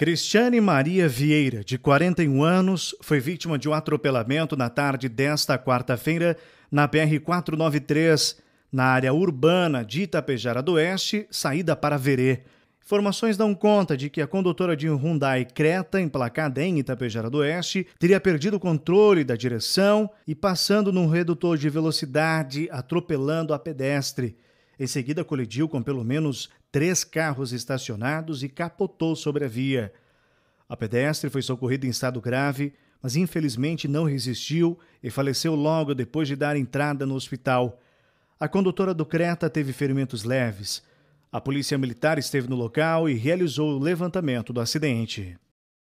Cristiane Maria Vieira, de 41 anos, foi vítima de um atropelamento na tarde desta quarta-feira na BR-493, na área urbana de Itapejara do Oeste, saída para Verê. Informações dão conta de que a condutora de um Hyundai Creta, emplacada em Itapejara do Oeste, teria perdido o controle da direção e passando num redutor de velocidade, atropelando a pedestre. Em seguida, colidiu com pelo menos três carros estacionados e capotou sobre a via. A pedestre foi socorrida em estado grave, mas infelizmente não resistiu e faleceu logo depois de dar entrada no hospital. A condutora do Creta teve ferimentos leves. A polícia militar esteve no local e realizou o levantamento do acidente.